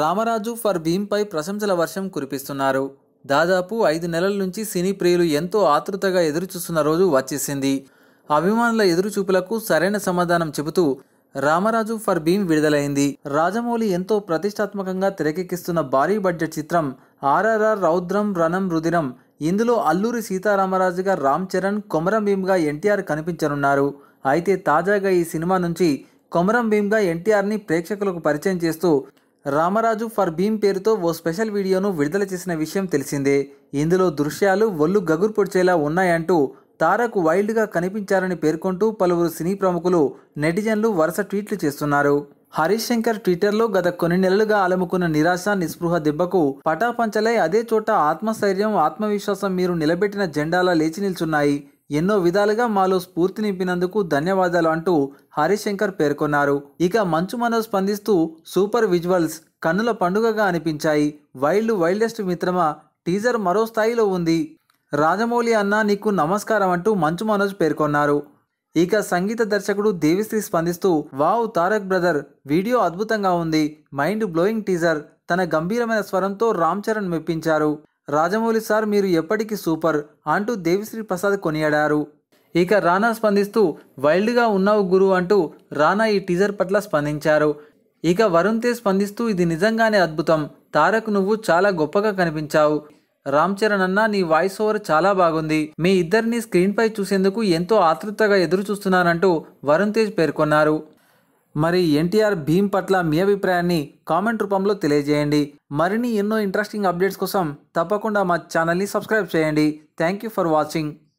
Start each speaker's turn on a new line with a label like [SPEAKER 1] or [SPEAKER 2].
[SPEAKER 1] Ramaraju for భీమ్పై ప్రశంసల వర్షం కురిపిస్తున్నారు దాదాపు ఐదు నెలల నుంచి సినీ ప్రియులు ఎంతో ఆతృతగా ఎదురుచూస్తున్న రోజు వచ్చేసింది అభిమానుల ఎదురుచూపులకు సరైన సమాధానం చెబుతూ రామరాజు ఫర్ భీమ్ విడుదలైంది రాజమౌళి ఎంతో ప్రతిష్టాత్మకంగా తెరకెక్కిస్తున్న భారీ బడ్జెట్ చిత్రం ఆర్ఆర్ఆర్ రౌద్రం రణం రుదిరం ఇందులో అల్లూరి సీతారామరాజుగా రామ్ చరణ్ కొమరం భీమ్గా ఎన్టీఆర్ కనిపించనున్నారు అయితే తాజాగా ఈ సినిమా నుంచి కొమరం భీమ్గా ఎన్టీఆర్ని ప్రేక్షకులకు పరిచయం చేస్తూ రామరాజు ఫర్ భీమ్ పేరుతో ఓ స్పెషల్ వీడియోను విడుదల చేసిన విషయం తెలిసిందే ఇందులో దృశ్యాలు ఒళ్ళు గగురు పొడిచేలా ఉన్నాయంటూ తారక్ వైల్డ్గా కనిపించారని పేర్కొంటూ పలువురు సినీ ప్రముఖులు నెటిజన్లు వరుస ట్వీట్లు చేస్తున్నారు హరీష్ శంకర్ ట్విట్టర్లో గత కొన్ని నెలలుగా అలముకున్న నిరాశ నిస్పృహ దెబ్బకు పటాపంచలై అదే చోట ఆత్మస్థైర్యం ఆత్మవిశ్వాసం మీరు నిలబెట్టిన జెండాలా లేచి నిల్చున్నాయి ఎన్నో విధాలుగా మాలో స్ఫూర్తి నింపినందుకు ధన్యవాదాలు అంటూ హరిశంకర్ పేర్కొన్నారు ఇక మంచు మనోజ్ స్పందిస్తూ సూపర్ విజువల్స్ కన్నుల పండుగగా అనిపించాయి వైల్డ్ వైల్డెస్ట్ మిత్రమా టీజర్ మరో స్థాయిలో ఉంది రాజమౌళి అన్న నీకు నమస్కారం అంటూ మంచు మనోజ్ పేర్కొన్నారు ఇక సంగీత దర్శకుడు దేవిశ్రీ స్పందిస్తూ వావ్ తారక్ బ్రదర్ వీడియో అద్భుతంగా ఉంది మైండ్ బ్లోయింగ్ టీజర్ తన గంభీరమైన స్వరంతో రామ్ చరణ్ మెప్పించారు రాజమౌళి సార్ మీరు ఎప్పటికీ సూపర్ అంటూ దేవిశ్రీ ప్రసాద్ కొనియాడారు ఇక రానా స్పందిస్తూ వైల్డ్గా ఉన్నావు గురు అంటూ రానా ఈ టీజర్ పట్ల స్పందించారు ఇక వరుణ్ తేజ్ స్పందిస్తూ ఇది నిజంగానే అద్భుతం తారక్ నువ్వు చాలా గొప్పగా కనిపించావు రామ్ చరణ్ అన్న నీ వాయిస్ ఓవర్ చాలా బాగుంది మీ ఇద్దరిని స్క్రీన్పై చూసేందుకు ఎంతో ఆతృతగా ఎదురు చూస్తున్నానంటూ వరుణ్ తేజ్ పేర్కొన్నారు మరి ఎన్టీఆర్ భీమ్ పట్ల మీ అభిప్రాయాన్ని కామెంట్ రూపంలో తెలియజేయండి మరిన్ని ఎన్నో ఇంట్రెస్టింగ్ అప్డేట్స్ కోసం తప్పకుండా మా ఛానల్ని సబ్స్క్రైబ్ చేయండి థ్యాంక్ యూ ఫర్ వాచింగ్